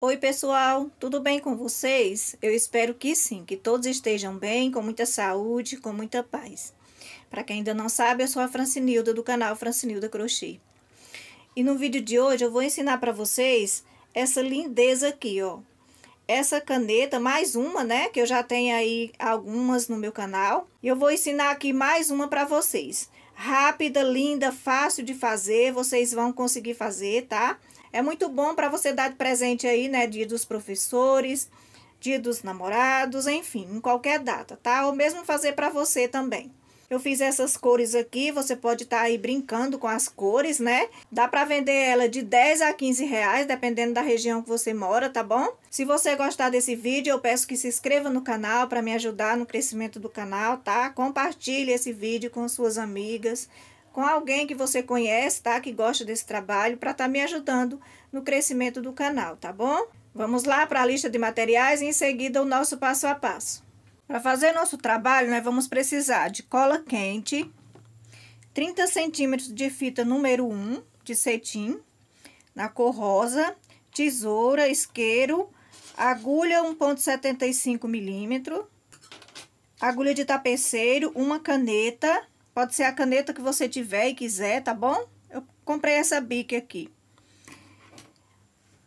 Oi, pessoal, tudo bem com vocês? Eu espero que sim, que todos estejam bem, com muita saúde, com muita paz. Para quem ainda não sabe, eu sou a Francinilda do canal Francinilda Crochê. E no vídeo de hoje eu vou ensinar para vocês essa lindeza aqui, ó. Essa caneta, mais uma, né, que eu já tenho aí algumas no meu canal. E eu vou ensinar aqui mais uma para vocês. Rápida, linda, fácil de fazer, vocês vão conseguir fazer, tá? Tá? É muito bom para você dar de presente aí, né? Dia dos professores, dia dos namorados, enfim, em qualquer data, tá? Ou mesmo fazer para você também. Eu fiz essas cores aqui, você pode estar tá aí brincando com as cores, né? Dá para vender ela de 10 a 15 reais, dependendo da região que você mora, tá bom? Se você gostar desse vídeo, eu peço que se inscreva no canal para me ajudar no crescimento do canal, tá? Compartilhe esse vídeo com suas amigas, com alguém que você conhece, tá? Que gosta desse trabalho, para estar tá me ajudando no crescimento do canal, tá bom? Vamos lá para a lista de materiais e em seguida o nosso passo a passo. Para fazer nosso trabalho, nós vamos precisar de cola quente, 30 centímetros de fita número 1 de cetim, na cor rosa, tesoura, isqueiro, agulha 1.75 milímetro, agulha de tapeceiro, uma caneta, Pode ser a caneta que você tiver e quiser, tá bom? Eu comprei essa bique aqui.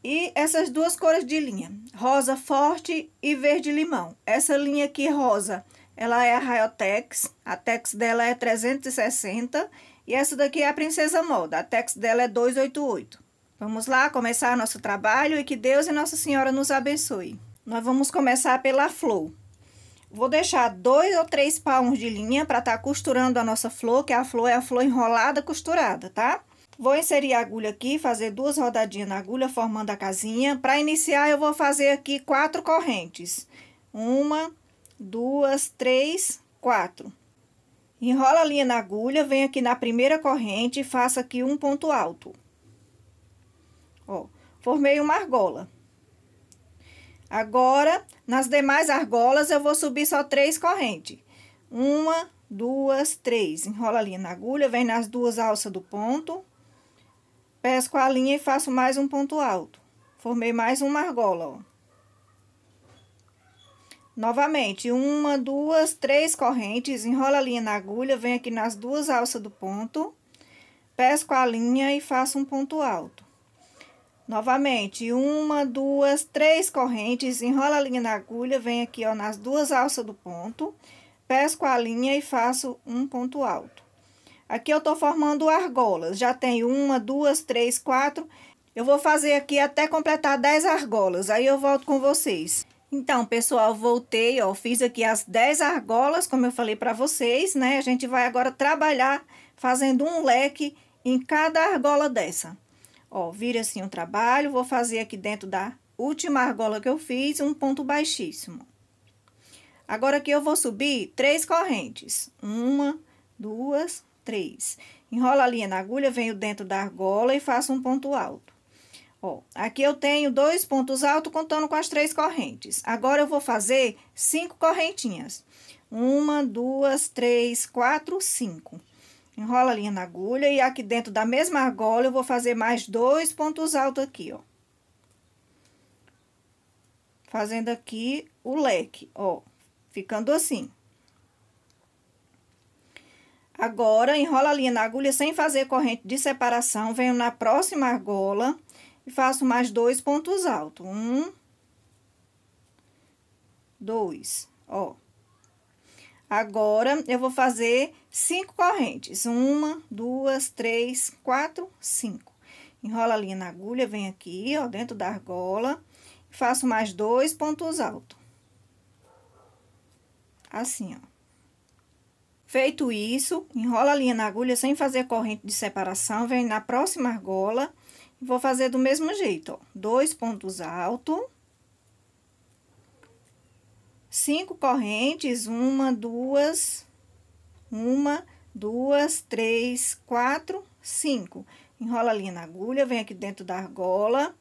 E essas duas cores de linha, rosa forte e verde limão. Essa linha aqui rosa, ela é a Rayotex, a tex dela é 360 e essa daqui é a Princesa Moda, a tex dela é 288. Vamos lá começar nosso trabalho e que Deus e Nossa Senhora nos abençoe. Nós vamos começar pela flor. Vou deixar dois ou três palmos de linha para estar tá costurando a nossa flor, que a flor é a flor enrolada costurada, tá? Vou inserir a agulha aqui, fazer duas rodadinhas na agulha, formando a casinha. Para iniciar, eu vou fazer aqui quatro correntes. Uma, duas, três, quatro. Enrola a linha na agulha, vem aqui na primeira corrente e faça aqui um ponto alto. Ó, formei uma argola. Agora, nas demais argolas, eu vou subir só três correntes. Uma, duas, três. Enrola a linha na agulha, vem nas duas alças do ponto. Pesco a linha e faço mais um ponto alto. Formei mais uma argola, ó. Novamente, uma, duas, três correntes, enrola a linha na agulha, vem aqui nas duas alças do ponto, pesco a linha e faço um ponto alto. Novamente, uma, duas, três correntes, enrola a linha na agulha, vem aqui ó, nas duas alças do ponto, pesco a linha e faço um ponto alto. Aqui eu tô formando argolas, já tem uma, duas, três, quatro. Eu vou fazer aqui até completar dez argolas, aí eu volto com vocês. Então, pessoal, voltei, ó, fiz aqui as dez argolas, como eu falei para vocês, né? A gente vai agora trabalhar fazendo um leque em cada argola dessa. Ó, vira assim o trabalho, vou fazer aqui dentro da última argola que eu fiz, um ponto baixíssimo. Agora aqui eu vou subir três correntes. Uma, duas, três. Enrola a linha na agulha, venho dentro da argola e faço um ponto alto. Ó, aqui eu tenho dois pontos altos contando com as três correntes. Agora eu vou fazer cinco correntinhas. Uma, duas, três, quatro, cinco. Enrola a linha na agulha e aqui dentro da mesma argola eu vou fazer mais dois pontos altos aqui, ó. Fazendo aqui o leque, ó, ficando assim. Agora, enrola a linha na agulha sem fazer corrente de separação, venho na próxima argola e faço mais dois pontos altos. Um, dois, ó. Agora, eu vou fazer cinco correntes. Uma, duas, três, quatro, cinco. Enrola a linha na agulha, vem aqui, ó, dentro da argola. Faço mais dois pontos altos. Assim, ó. Feito isso, enrola a linha na agulha sem fazer corrente de separação. Vem na próxima argola. Vou fazer do mesmo jeito, ó. Dois pontos altos cinco correntes, uma, duas, uma, duas, três, quatro, cinco. Enrola linha na agulha, vem aqui dentro da argola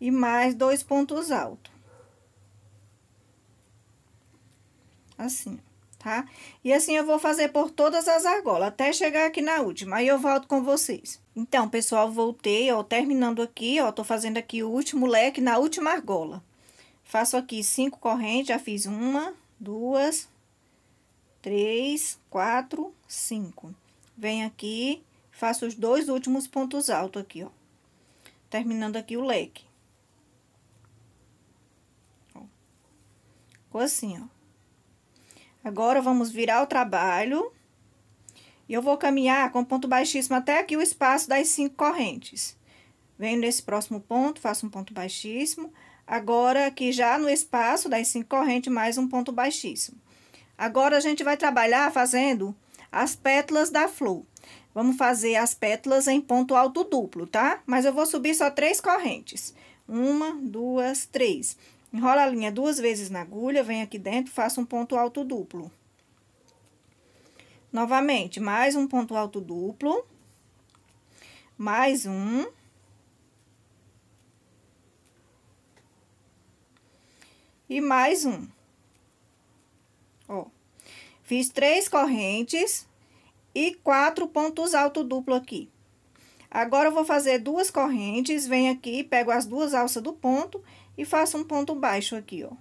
e mais dois pontos altos. Assim, tá? E assim eu vou fazer por todas as argolas, até chegar aqui na última, aí eu volto com vocês. Então, pessoal, voltei, ó, terminando aqui, ó, tô fazendo aqui o último leque na última argola. Faço aqui cinco correntes, já fiz uma, duas, três, quatro, cinco. Venho aqui, faço os dois últimos pontos altos aqui, ó. Terminando aqui o leque. Ó. Ficou assim, ó. Agora, vamos virar o trabalho. E eu vou caminhar com ponto baixíssimo até aqui o espaço das cinco correntes. Venho nesse próximo ponto, faço um ponto baixíssimo Agora aqui já no espaço das cinco correntes, mais um ponto baixíssimo. Agora a gente vai trabalhar fazendo as pétalas da flor. Vamos fazer as pétalas em ponto alto duplo, tá? Mas eu vou subir só três correntes. Uma, duas, três. Enrola a linha duas vezes na agulha, vem aqui dentro, faça um ponto alto duplo. Novamente, mais um ponto alto duplo. Mais um. E mais um. Ó. Fiz três correntes e quatro pontos alto duplo aqui. Agora, eu vou fazer duas correntes, venho aqui, pego as duas alças do ponto e faço um ponto baixo aqui, ó.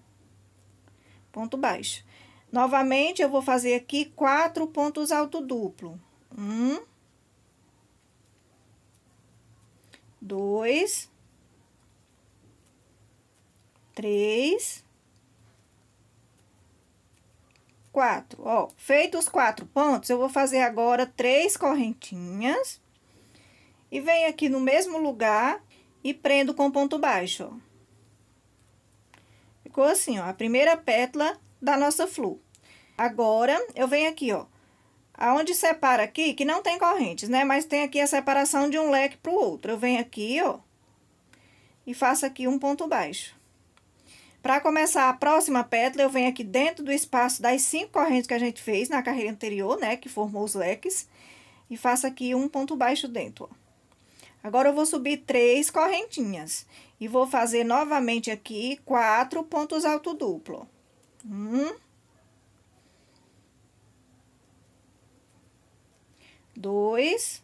Ponto baixo. Novamente, eu vou fazer aqui quatro pontos alto duplo. Um. Dois. Três. quatro. Ó, feito os quatro pontos, eu vou fazer agora três correntinhas. E venho aqui no mesmo lugar e prendo com ponto baixo, ó. Ficou assim, ó, a primeira pétala da nossa flor. Agora, eu venho aqui, ó, aonde separa aqui, que não tem correntes, né? Mas tem aqui a separação de um leque para o outro. Eu venho aqui, ó, e faço aqui um ponto baixo. Para começar a próxima pétala, eu venho aqui dentro do espaço das cinco correntes que a gente fez na carreira anterior, né, que formou os leques, e faço aqui um ponto baixo dentro, ó. Agora, eu vou subir três correntinhas e vou fazer novamente aqui quatro pontos alto duplo. Um. Dois.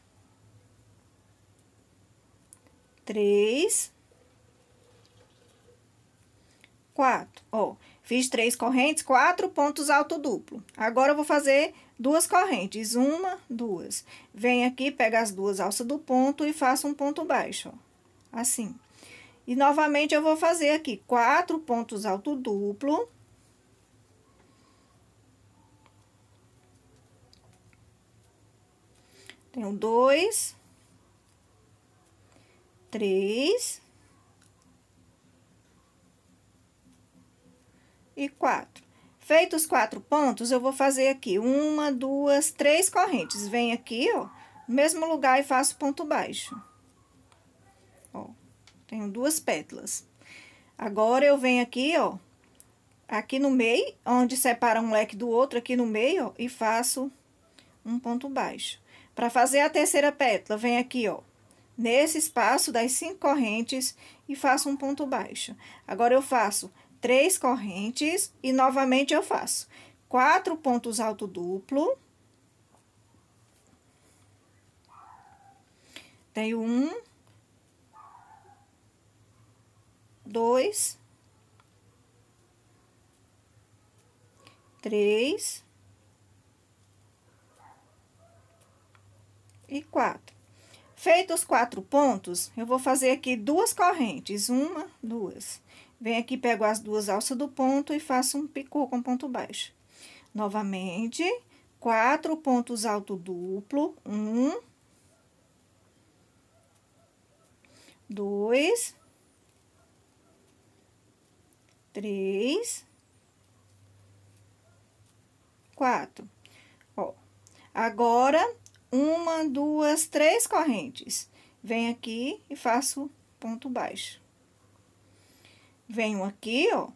Três quatro. Ó, fiz três correntes, quatro pontos alto duplo. Agora, eu vou fazer duas correntes, uma, duas. Venho aqui, pego as duas alças do ponto e faço um ponto baixo, ó, assim. E, novamente, eu vou fazer aqui quatro pontos alto duplo. Tenho dois, três, e quatro. Feitos os quatro pontos, eu vou fazer aqui uma, duas, três correntes. Vem aqui, ó, mesmo lugar e faço ponto baixo. Ó, tenho duas pétalas. Agora, eu venho aqui, ó, aqui no meio, onde separa um leque do outro, aqui no meio, ó, e faço um ponto baixo. Para fazer a terceira pétala, vem aqui, ó, nesse espaço das cinco correntes e faço um ponto baixo. Agora, eu faço três correntes e novamente eu faço quatro pontos alto duplo. Tenho um, dois, três e quatro. Feitos os quatro pontos, eu vou fazer aqui duas correntes, uma, duas, Venho aqui, pego as duas alças do ponto e faço um picô com ponto baixo. Novamente, quatro pontos alto duplo, um, dois, três, quatro. Ó, agora, uma, duas, três correntes. Venho aqui e faço ponto baixo venho aqui, ó,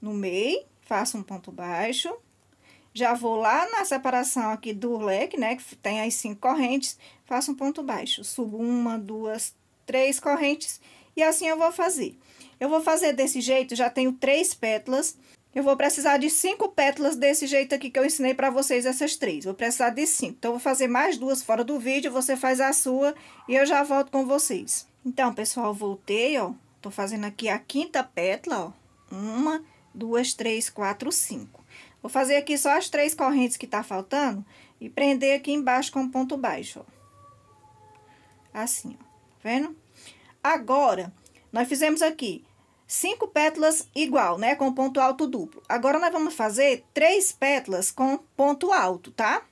no meio, faço um ponto baixo, já vou lá na separação aqui do leque, né, que tem as cinco correntes, faço um ponto baixo, subo uma, duas, três correntes, e assim eu vou fazer. Eu vou fazer desse jeito, já tenho três pétalas, eu vou precisar de cinco pétalas desse jeito aqui que eu ensinei para vocês essas três. Vou precisar de cinco. Então, vou fazer mais duas fora do vídeo, você faz a sua e eu já volto com vocês. Então, pessoal, voltei, ó. Tô fazendo aqui a quinta pétala, ó. Uma, duas, três, quatro, cinco. Vou fazer aqui só as três correntes que tá faltando e prender aqui embaixo com ponto baixo, ó. Assim, ó. Tá vendo? Agora, nós fizemos aqui cinco pétalas igual, né? Com ponto alto duplo. Agora, nós vamos fazer três pétalas com ponto alto, tá?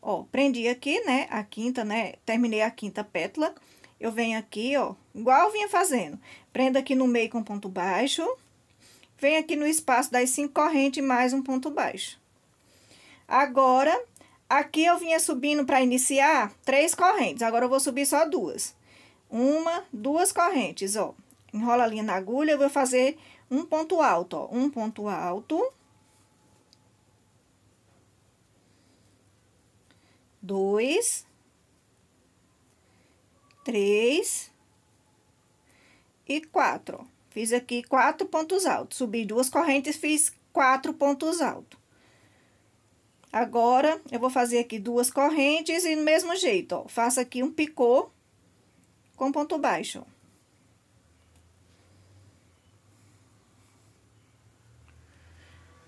Ó, prendi aqui, né? A quinta, né? Terminei a quinta pétala eu venho aqui, ó, igual eu vinha fazendo. Prendo aqui no meio com ponto baixo. Venho aqui no espaço das cinco correntes, mais um ponto baixo. Agora, aqui eu vinha subindo para iniciar três correntes. Agora, eu vou subir só duas. Uma, duas correntes, ó. Enrola a linha na agulha, eu vou fazer um ponto alto, ó. Um ponto alto. Dois três e quatro. Fiz aqui quatro pontos altos. Subi duas correntes, fiz quatro pontos altos. Agora, eu vou fazer aqui duas correntes e do mesmo jeito, ó, faço aqui um picô com ponto baixo.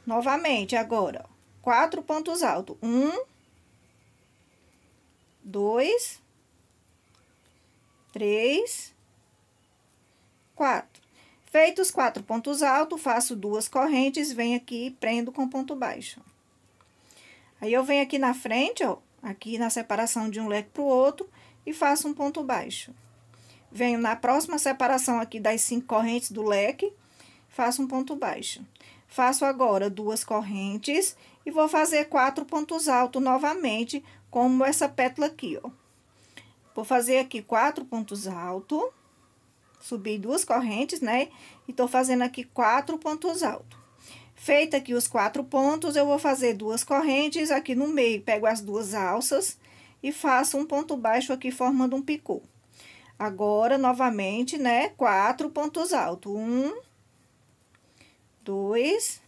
Novamente, agora, ó, quatro pontos altos. Um, dois, três, quatro. Feitos quatro pontos altos, faço duas correntes, venho aqui e prendo com ponto baixo. Aí, eu venho aqui na frente, ó, aqui na separação de um leque para o outro, e faço um ponto baixo. Venho na próxima separação aqui das cinco correntes do leque, faço um ponto baixo. Faço agora duas correntes e vou fazer quatro pontos altos novamente, como essa pétala aqui, ó. Vou fazer aqui quatro pontos altos. Subi duas correntes, né? E tô fazendo aqui quatro pontos altos. Feita aqui os quatro pontos, eu vou fazer duas correntes aqui no meio. Pego as duas alças e faço um ponto baixo aqui formando um picô. Agora, novamente, né? Quatro pontos altos. Um, dois,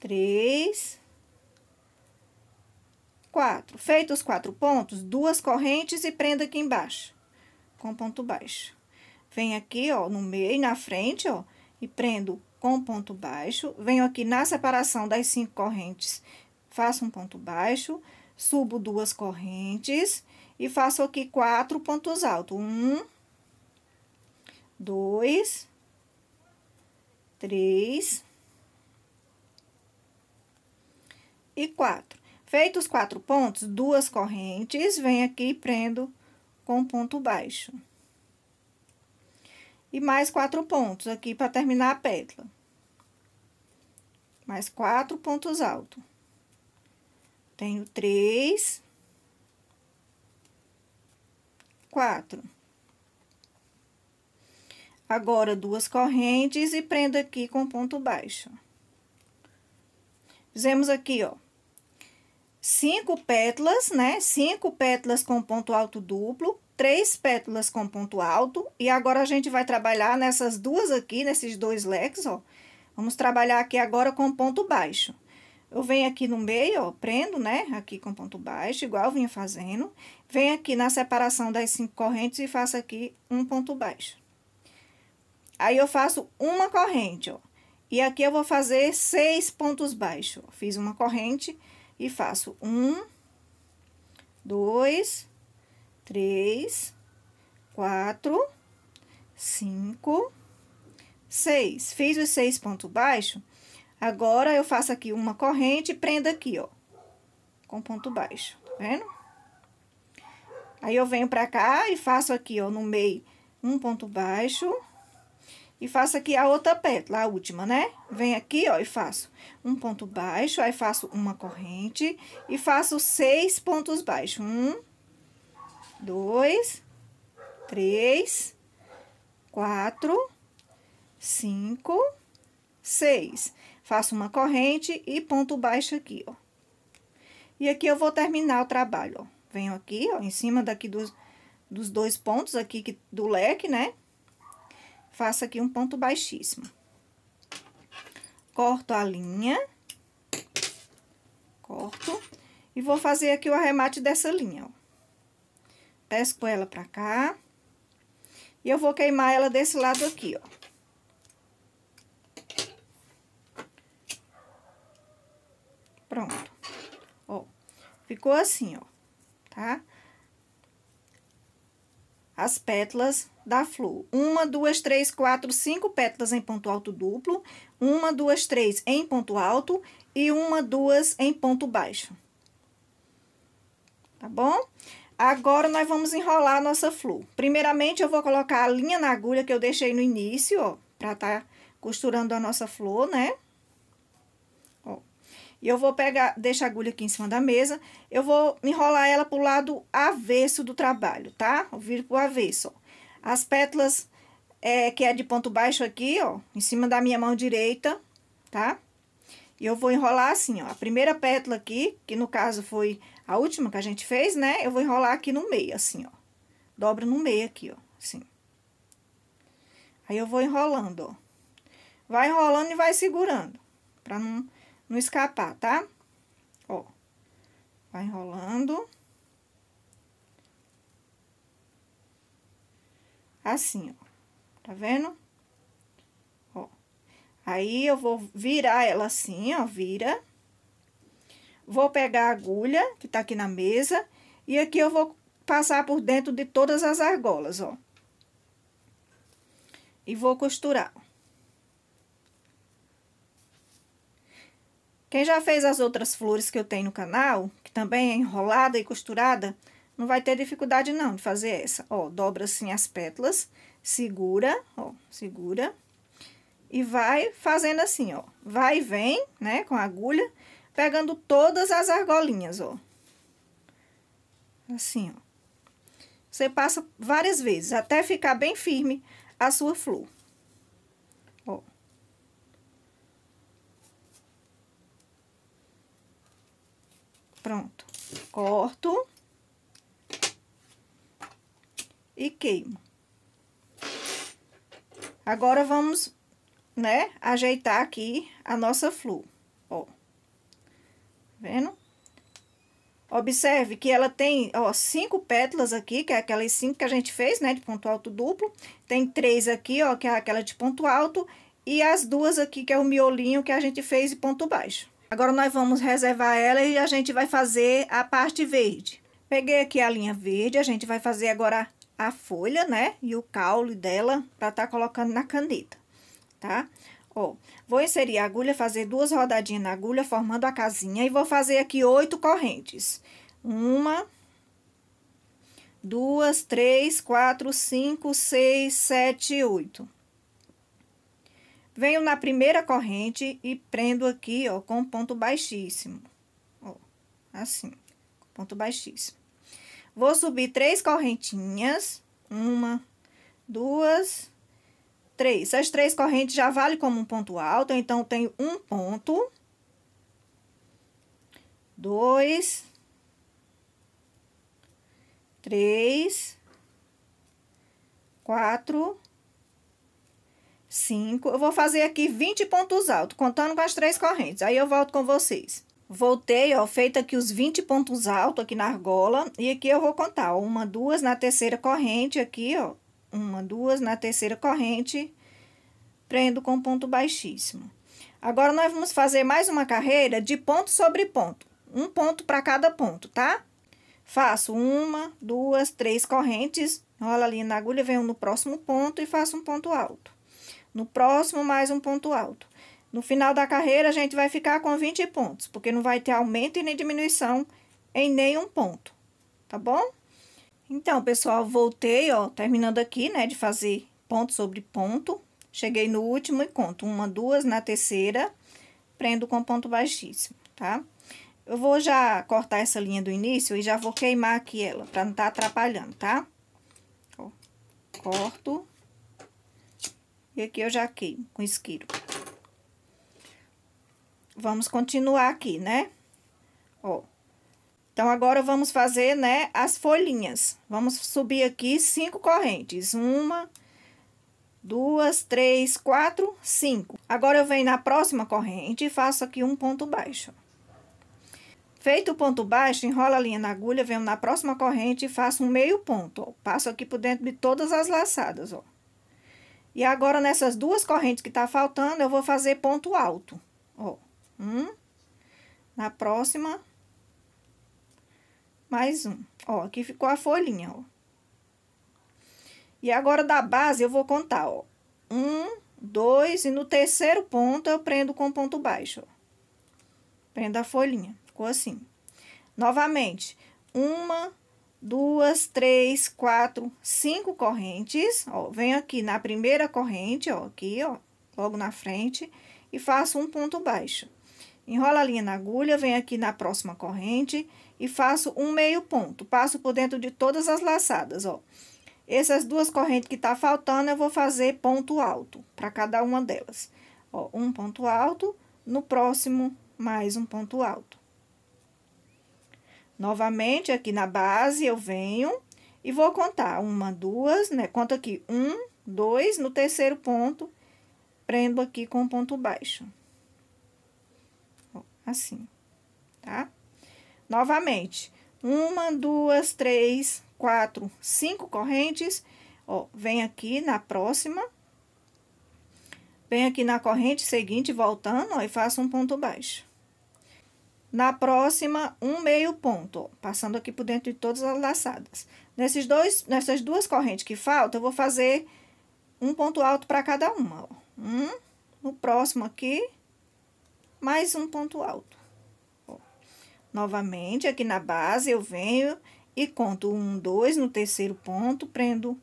três, 4. Feito os quatro pontos, duas correntes e prenda aqui embaixo, com ponto baixo. Venho aqui, ó, no meio, na frente, ó, e prendo com ponto baixo. Venho aqui na separação das cinco correntes, faço um ponto baixo, subo duas correntes e faço aqui quatro pontos altos. Um, dois, três e quatro. Feito os quatro pontos, duas correntes, venho aqui e prendo com ponto baixo. E mais quatro pontos aqui para terminar a pétala. Mais quatro pontos altos. Tenho três. Quatro. Agora, duas correntes e prendo aqui com ponto baixo. Fizemos aqui, ó cinco pétalas, né? Cinco pétalas com ponto alto duplo, três pétalas com ponto alto. E agora a gente vai trabalhar nessas duas aqui, nesses dois leques, ó. Vamos trabalhar aqui agora com ponto baixo. Eu venho aqui no meio, ó, prendo, né, aqui com ponto baixo, igual eu vinha fazendo. Venho aqui na separação das cinco correntes e faço aqui um ponto baixo. Aí, eu faço uma corrente, ó. E aqui eu vou fazer seis pontos baixos. Fiz uma corrente e faço um, dois, três, quatro, cinco, seis. Fiz os seis pontos baixos. Agora, eu faço aqui uma corrente e prendo aqui, ó. Com ponto baixo, tá vendo? Aí, eu venho pra cá e faço aqui, ó, no meio, um ponto baixo e faço aqui a outra pétala, a última, né? Vem aqui, ó, e faço um ponto baixo, aí faço uma corrente e faço seis pontos baixos. Um, dois, três, quatro, cinco, seis. Faço uma corrente e ponto baixo aqui, ó. E aqui eu vou terminar o trabalho, ó. Venho aqui, ó, em cima daqui dos, dos dois pontos aqui que, do leque, né? faço aqui um ponto baixíssimo. Corto a linha. Corto. E vou fazer aqui o arremate dessa linha, ó. Pesco ela pra cá. E eu vou queimar ela desse lado aqui, ó. Pronto. Ó, ficou assim, ó, tá? As pétalas da flor. Uma, duas, três, quatro, cinco pétalas em ponto alto duplo, uma, duas, três em ponto alto e uma, duas em ponto baixo. Tá bom? Agora, nós vamos enrolar a nossa flor. Primeiramente, eu vou colocar a linha na agulha que eu deixei no início, ó, pra tá costurando a nossa flor, né? Ó. E eu vou pegar, deixa a agulha aqui em cima da mesa, eu vou enrolar ela pro lado avesso do trabalho, tá? Eu viro pro avesso, ó. As pétalas, é, que é de ponto baixo aqui, ó, em cima da minha mão direita, tá? E eu vou enrolar assim, ó, a primeira pétala aqui, que no caso foi a última que a gente fez, né? Eu vou enrolar aqui no meio, assim, ó. Dobro no meio aqui, ó, assim. Aí eu vou enrolando, ó. Vai enrolando e vai segurando, pra não, não escapar, tá? Ó, vai enrolando. assim, ó. Tá vendo? Ó. Aí, eu vou virar ela assim, ó, vira. Vou pegar a agulha, que tá aqui na mesa, e aqui eu vou passar por dentro de todas as argolas, ó. E vou costurar. Quem já fez as outras flores que eu tenho no canal, que também é enrolada e costurada, não vai ter dificuldade não de fazer essa. Ó, dobra assim as pétalas, segura, ó, segura. E vai fazendo assim, ó. Vai e vem, né, com a agulha, pegando todas as argolinhas, ó. Assim, ó. Você passa várias vezes, até ficar bem firme a sua flor. Ó. Pronto. Corto e queimo. Agora vamos, né, ajeitar aqui a nossa flor, ó. Tá vendo? Observe que ela tem, ó, cinco pétalas aqui, que é aquelas cinco que a gente fez, né, de ponto alto duplo. Tem três aqui, ó, que é aquela de ponto alto. E as duas aqui, que é o miolinho que a gente fez de ponto baixo. Agora, nós vamos reservar ela e a gente vai fazer a parte verde. Peguei aqui a linha verde, a gente vai fazer agora a folha, né? E o caule dela para estar tá colocando na caneta, tá? Ó, vou inserir a agulha, fazer duas rodadinhas na agulha, formando a casinha. E vou fazer aqui oito correntes. Uma, duas, três, quatro, cinco, seis, sete, oito. Venho na primeira corrente e prendo aqui, ó, com ponto baixíssimo. Ó, assim, ponto baixíssimo. Vou subir três correntinhas. Uma, duas, três. As três correntes já valem como um ponto alto, então tenho um ponto. Dois, três, quatro, cinco. Eu vou fazer aqui 20 pontos altos, contando com as três correntes. Aí eu volto com vocês. Voltei, ó, feito aqui os 20 pontos altos aqui na argola. E aqui eu vou contar, ó, uma, duas na terceira corrente aqui, ó. Uma, duas na terceira corrente, prendo com ponto baixíssimo. Agora, nós vamos fazer mais uma carreira de ponto sobre ponto. Um ponto para cada ponto, tá? Faço uma, duas, três correntes, rola ali na agulha, venho no próximo ponto e faço um ponto alto. No próximo, mais um ponto alto. No final da carreira, a gente vai ficar com 20 pontos, porque não vai ter aumento e nem diminuição em nenhum ponto, tá bom? Então, pessoal, voltei, ó, terminando aqui, né, de fazer ponto sobre ponto. Cheguei no último e conto uma, duas na terceira, prendo com ponto baixíssimo, tá? Eu vou já cortar essa linha do início e já vou queimar aqui ela, pra não tá atrapalhando, tá? Ó, corto. E aqui eu já queimo com isqueiro. Vamos continuar aqui, né? Ó. Então, agora vamos fazer, né, as folhinhas. Vamos subir aqui cinco correntes. Uma, duas, três, quatro, cinco. Agora, eu venho na próxima corrente e faço aqui um ponto baixo. Feito o ponto baixo, enrola a linha na agulha, venho na próxima corrente e faço um meio ponto. Ó. Passo aqui por dentro de todas as laçadas, ó. E agora, nessas duas correntes que tá faltando, eu vou fazer ponto alto, ó. Um. Na próxima, mais um. Ó, aqui ficou a folhinha, ó. E agora, da base, eu vou contar, ó. Um, dois, e no terceiro ponto, eu prendo com ponto baixo, ó. Prendo a folhinha. Ficou assim. Novamente, uma, duas, três, quatro, cinco correntes. Ó, venho aqui na primeira corrente, ó, aqui, ó, logo na frente, e faço um ponto baixo. Enrola a linha na agulha, venho aqui na próxima corrente e faço um meio ponto. Passo por dentro de todas as laçadas, ó. Essas duas correntes que tá faltando, eu vou fazer ponto alto para cada uma delas. Ó, um ponto alto, no próximo, mais um ponto alto. Novamente, aqui na base, eu venho e vou contar uma, duas, né? Conto aqui um, dois, no terceiro ponto, prendo aqui com ponto baixo assim, tá? Novamente, uma, duas, três, quatro, cinco correntes, ó, vem aqui na próxima, vem aqui na corrente seguinte, voltando, ó, e faço um ponto baixo. Na próxima, um meio ponto, ó, passando aqui por dentro de todas as laçadas. Nesses dois, nessas duas correntes que faltam, eu vou fazer um ponto alto para cada uma, ó. Um, no próximo aqui, mais um ponto alto. Ó. Novamente, aqui na base, eu venho e conto um, dois no terceiro ponto, prendo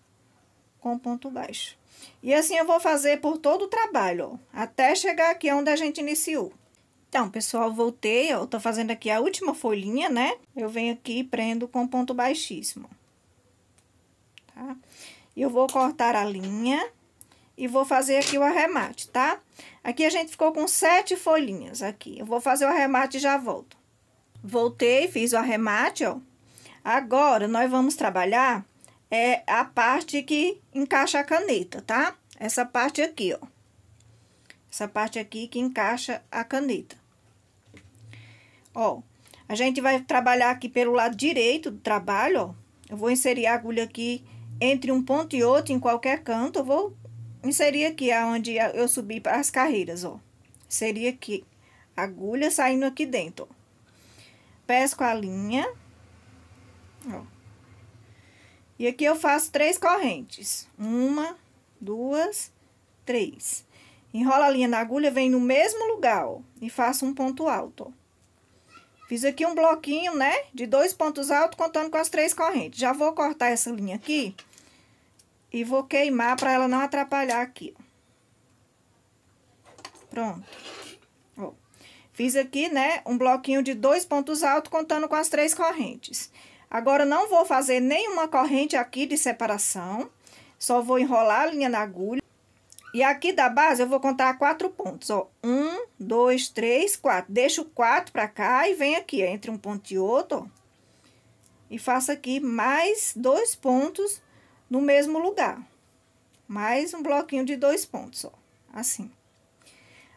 com ponto baixo. E assim eu vou fazer por todo o trabalho, ó, até chegar aqui onde a gente iniciou. Então, pessoal, voltei, eu tô fazendo aqui a última folhinha, né? Eu venho aqui e prendo com ponto baixíssimo. Tá? E Eu vou cortar a linha e vou fazer aqui o arremate, tá? Aqui a gente ficou com sete folhinhas aqui. Eu vou fazer o arremate e já volto. Voltei, fiz o arremate, ó. Agora, nós vamos trabalhar é, a parte que encaixa a caneta, tá? Essa parte aqui, ó. Essa parte aqui que encaixa a caneta. Ó, a gente vai trabalhar aqui pelo lado direito do trabalho, ó. Eu vou inserir a agulha aqui entre um ponto e outro, em qualquer canto. Eu vou Inserir aqui aonde eu subi para as carreiras, ó. Seria aqui, agulha saindo aqui dentro, ó. Pesco a linha, ó. E aqui eu faço três correntes. Uma, duas, três. Enrola a linha na agulha, vem no mesmo lugar, ó, e faço um ponto alto, ó. Fiz aqui um bloquinho, né, de dois pontos altos, contando com as três correntes. Já vou cortar essa linha aqui e vou queimar para ela não atrapalhar aqui. Pronto. Ó. Fiz aqui, né, um bloquinho de dois pontos altos contando com as três correntes. Agora, não vou fazer nenhuma corrente aqui de separação. Só vou enrolar a linha na agulha. E aqui da base, eu vou contar quatro pontos, ó. Um, dois, três, quatro. Deixo quatro pra cá e venho aqui, ó, entre um ponto e outro, ó. E faço aqui mais dois pontos no mesmo lugar. Mais um bloquinho de dois pontos, ó, assim.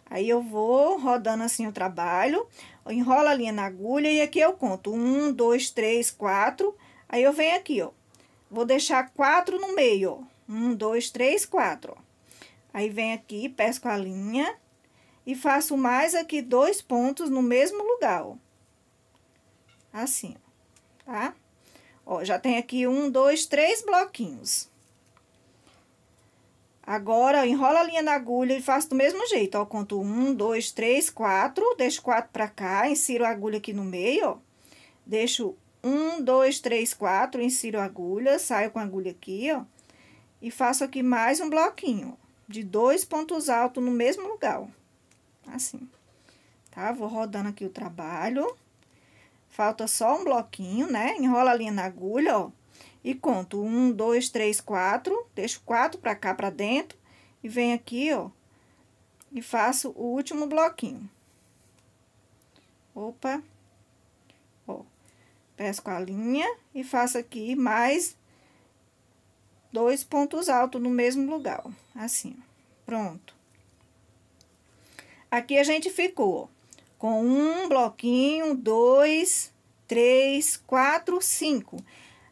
Aí eu vou rodando assim o trabalho, enrola a linha na agulha e aqui eu conto. Um, dois, três, quatro. Aí eu venho aqui, ó. Vou deixar quatro no meio, ó. Um, dois, três, quatro, ó. Aí venho aqui, pesco a linha e faço mais aqui dois pontos no mesmo lugar, ó. Assim, tá? Ó, já tem aqui um, dois, três bloquinhos. Agora, enrola a linha na agulha e faço do mesmo jeito, ó. Conto um, dois, três, quatro, deixo quatro pra cá, insiro a agulha aqui no meio, ó. Deixo um, dois, três, quatro, insiro a agulha, saio com a agulha aqui, ó. E faço aqui mais um bloquinho, de dois pontos altos no mesmo lugar, ó. Assim. Tá? Vou rodando aqui o trabalho. Falta só um bloquinho, né? Enrola a linha na agulha, ó. E conto um, dois, três, quatro. Deixo quatro pra cá, pra dentro. E venho aqui, ó. E faço o último bloquinho. Opa. Ó. Pesco a linha e faço aqui mais dois pontos altos no mesmo lugar, ó. Assim, ó. Pronto. Aqui a gente ficou, ó com um bloquinho, dois, três, quatro, cinco.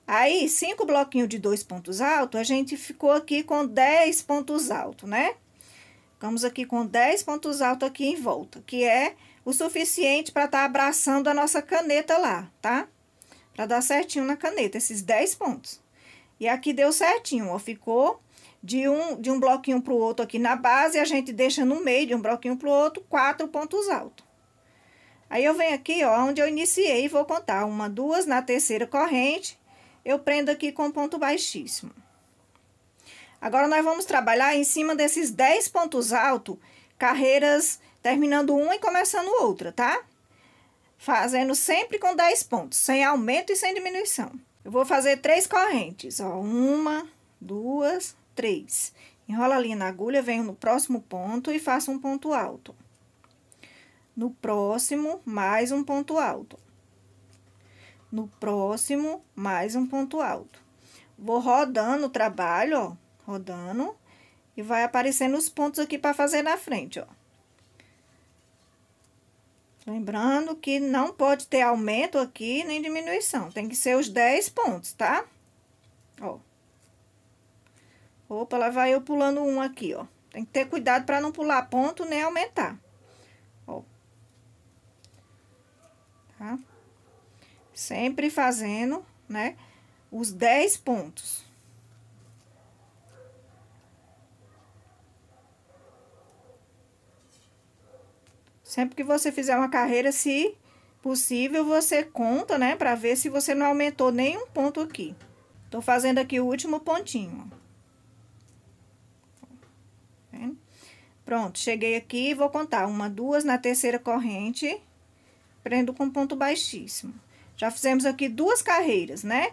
Aí, cinco bloquinhos de dois pontos altos, a gente ficou aqui com dez pontos altos, né? Ficamos aqui com dez pontos altos aqui em volta, que é o suficiente para estar tá abraçando a nossa caneta lá, tá? Para dar certinho na caneta, esses dez pontos. E aqui deu certinho, ó, ficou de um, de um bloquinho para o outro aqui na base, a gente deixa no meio de um bloquinho para o outro quatro pontos altos. Aí eu venho aqui, ó, onde eu iniciei, vou contar uma, duas na terceira corrente, eu prendo aqui com ponto baixíssimo. Agora, nós vamos trabalhar em cima desses 10 pontos altos, carreiras terminando uma e começando outra, tá? Fazendo sempre com 10 pontos, sem aumento e sem diminuição. Eu vou fazer três correntes, ó, uma, duas, três. Enrola a linha na agulha, venho no próximo ponto e faço um ponto alto. No próximo, mais um ponto alto. No próximo, mais um ponto alto. Vou rodando o trabalho, ó, rodando, e vai aparecendo os pontos aqui para fazer na frente, ó. Lembrando que não pode ter aumento aqui, nem diminuição. Tem que ser os 10 pontos, tá? Ó. Opa, lá vai eu pulando um aqui, ó. Tem que ter cuidado para não pular ponto nem aumentar. tá? Sempre fazendo, né? Os 10 pontos. Sempre que você fizer uma carreira, se possível, você conta, né? Pra ver se você não aumentou nenhum ponto aqui. Tô fazendo aqui o último pontinho. Tá Pronto, cheguei aqui e vou contar. Uma, duas na terceira corrente prendo com ponto baixíssimo. Já fizemos aqui duas carreiras, né?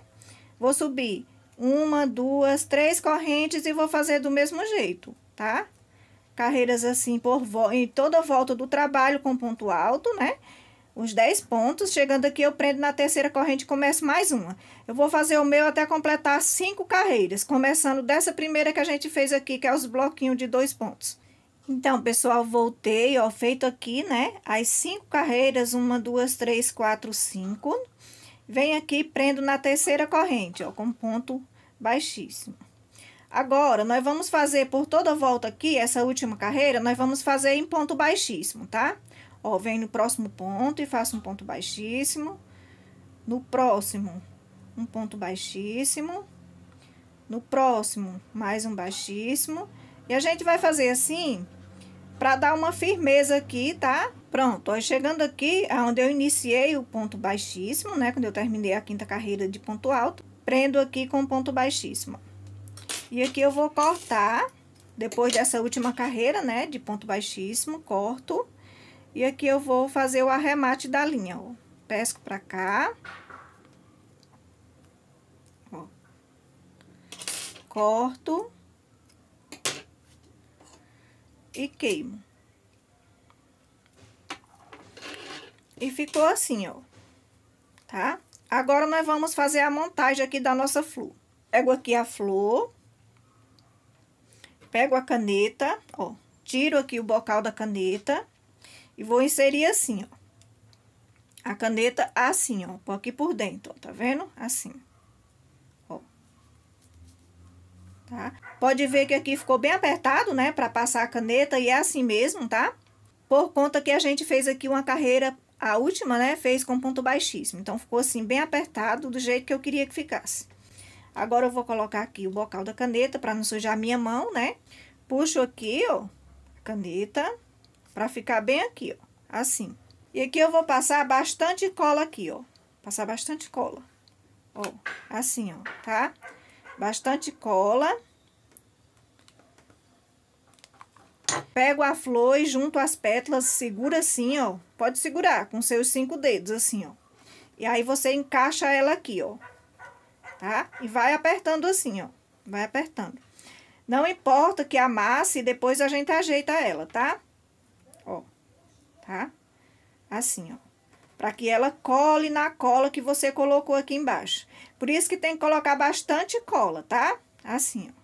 Vou subir uma, duas, três correntes e vou fazer do mesmo jeito, tá? Carreiras assim por em toda a volta do trabalho com ponto alto, né? Os 10 pontos, chegando aqui eu prendo na terceira corrente e começo mais uma. Eu vou fazer o meu até completar cinco carreiras, começando dessa primeira que a gente fez aqui, que é os bloquinhos de dois pontos. Então, pessoal, voltei, ó, feito aqui, né? As cinco carreiras, uma, duas, três, quatro, cinco. Vem aqui, prendo na terceira corrente, ó, com ponto baixíssimo. Agora, nós vamos fazer por toda volta aqui, essa última carreira, nós vamos fazer em ponto baixíssimo, tá? Ó, vem no próximo ponto e faço um ponto baixíssimo. No próximo, um ponto baixíssimo. No próximo, mais um baixíssimo. E a gente vai fazer assim para dar uma firmeza aqui, tá? Pronto, ó, chegando aqui, aonde eu iniciei o ponto baixíssimo, né? Quando eu terminei a quinta carreira de ponto alto, prendo aqui com ponto baixíssimo. E aqui eu vou cortar, depois dessa última carreira, né? De ponto baixíssimo, corto. E aqui eu vou fazer o arremate da linha, ó. Pesco pra cá. Ó. Corto e queimo. E ficou assim, ó. Tá? Agora, nós vamos fazer a montagem aqui da nossa flor. Pego aqui a flor. Pego a caneta, ó. Tiro aqui o bocal da caneta. E vou inserir assim, ó. A caneta assim, ó. Aqui por dentro, ó. Tá vendo? Assim. tá? Pode ver que aqui ficou bem apertado, né, para passar a caneta e é assim mesmo, tá? Por conta que a gente fez aqui uma carreira, a última, né, fez com ponto baixíssimo. Então, ficou assim bem apertado do jeito que eu queria que ficasse. Agora, eu vou colocar aqui o bocal da caneta para não sujar a minha mão, né? Puxo aqui, ó, a caneta para ficar bem aqui, ó, assim. E aqui eu vou passar bastante cola aqui, ó. Passar bastante cola. Ó, assim, ó, tá? Tá? bastante cola. Pego a flor e junto as pétalas, segura assim, ó. Pode segurar com seus cinco dedos, assim, ó. E aí você encaixa ela aqui, ó. Tá? E vai apertando assim, ó. Vai apertando. Não importa que amasse e depois a gente ajeita ela, tá? Ó. Tá? Assim, ó. Pra que ela cole na cola que você colocou aqui embaixo. Por isso que tem que colocar bastante cola, tá? Assim, ó.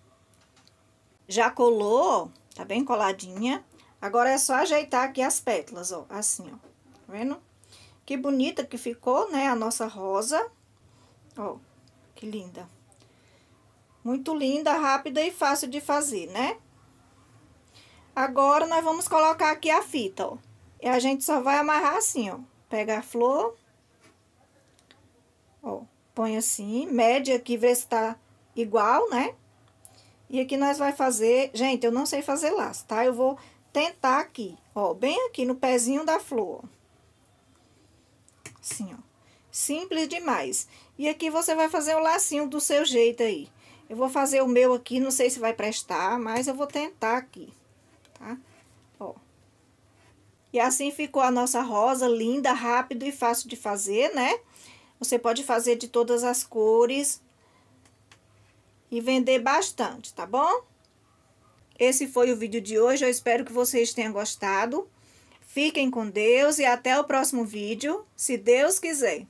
Já colou, tá bem coladinha. Agora é só ajeitar aqui as pétalas, ó, assim, ó. Tá vendo? Que bonita que ficou, né, a nossa rosa. Ó, que linda. Muito linda, rápida e fácil de fazer, né? Agora, nós vamos colocar aqui a fita, ó. E a gente só vai amarrar assim, ó. Pega a flor põe assim, média aqui, vê se tá igual, né? E aqui nós vai fazer... Gente, eu não sei fazer laço, tá? Eu vou tentar aqui, ó, bem aqui no pezinho da flor, ó. Assim, ó. Simples demais. E aqui você vai fazer o lacinho do seu jeito aí. Eu vou fazer o meu aqui, não sei se vai prestar, mas eu vou tentar aqui, tá? Ó. E assim ficou a nossa rosa, linda, rápido e fácil de fazer, né? Você pode fazer de todas as cores e vender bastante, tá bom? Esse foi o vídeo de hoje, eu espero que vocês tenham gostado. Fiquem com Deus e até o próximo vídeo, se Deus quiser.